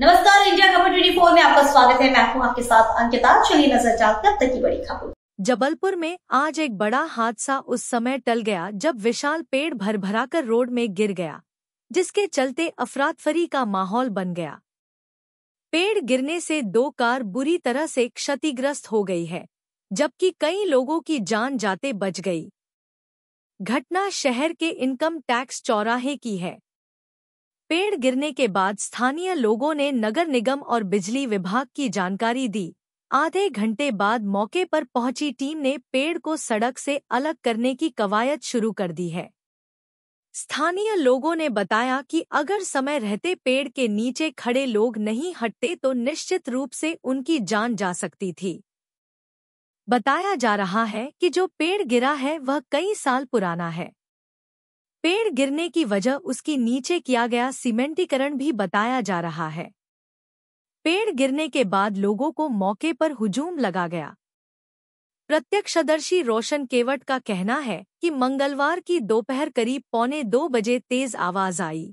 नमस्कार इंडिया खबर फोर में आपका स्वागत है मैं हूं आपके साथ अंकिता चलिए नजर डालकर तक की बड़ी खबर जबलपुर में आज एक बड़ा हादसा उस समय टल गया जब विशाल पेड़ भर भरा कर रोड में गिर गया जिसके चलते अफरातफरी का माहौल बन गया पेड़ गिरने से दो कार बुरी तरह से क्षतिग्रस्त हो गई है जबकि कई लोगों की जान जाते बच गई घटना शहर के इनकम टैक्स चौराहे की है पेड़ गिरने के बाद स्थानीय लोगों ने नगर निगम और बिजली विभाग की जानकारी दी आधे घंटे बाद मौके पर पहुंची टीम ने पेड़ को सड़क से अलग करने की कवायद शुरू कर दी है स्थानीय लोगों ने बताया कि अगर समय रहते पेड़ के नीचे खड़े लोग नहीं हटते तो निश्चित रूप से उनकी जान जा सकती थी बताया जा रहा है कि जो पेड़ गिरा है वह कई साल पुराना है पेड़ गिरने की वजह उसकी नीचे किया गया सीमेंटीकरण भी बताया जा रहा है पेड़ गिरने के बाद लोगों को मौके पर हुजूम लगा गया प्रत्यक्षदर्शी रोशन केवट का कहना है कि मंगलवार की दोपहर करीब पौने दो बजे तेज आवाज आई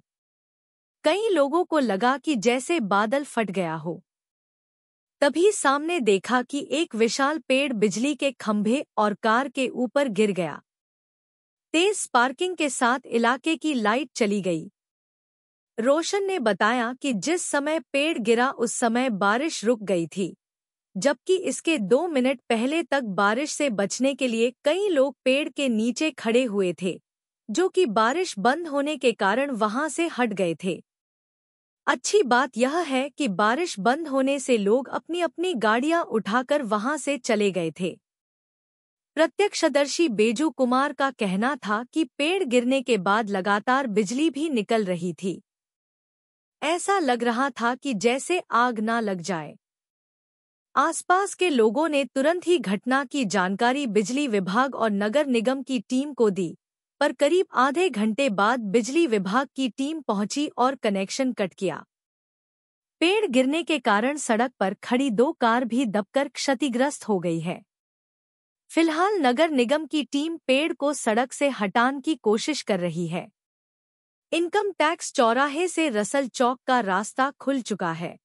कई लोगों को लगा कि जैसे बादल फट गया हो तभी सामने देखा कि एक विशाल पेड़ बिजली के खंभे और कार के ऊपर गिर गया तेज स्पार्किंग के साथ इलाके की लाइट चली गई रोशन ने बताया कि जिस समय पेड़ गिरा उस समय बारिश रुक गई थी जबकि इसके दो मिनट पहले तक बारिश से बचने के लिए कई लोग पेड़ के नीचे खड़े हुए थे जो कि बारिश बंद होने के कारण वहां से हट गए थे अच्छी बात यह है कि बारिश बंद होने से लोग अपनी अपनी गाड़ियां उठाकर वहां से चले गए थे प्रत्यक्षदर्शी बेजू कुमार का कहना था कि पेड़ गिरने के बाद लगातार बिजली भी निकल रही थी ऐसा लग रहा था कि जैसे आग ना लग जाए आसपास के लोगों ने तुरंत ही घटना की जानकारी बिजली विभाग और नगर निगम की टीम को दी पर करीब आधे घंटे बाद बिजली विभाग की टीम पहुंची और कनेक्शन कट किया पेड़ गिरने के कारण सड़क पर खड़ी दो कार भी दबकर क्षतिग्रस्त हो गई है फिलहाल नगर निगम की टीम पेड़ को सड़क से हटाने की कोशिश कर रही है इनकम टैक्स चौराहे से रसल चौक का रास्ता खुल चुका है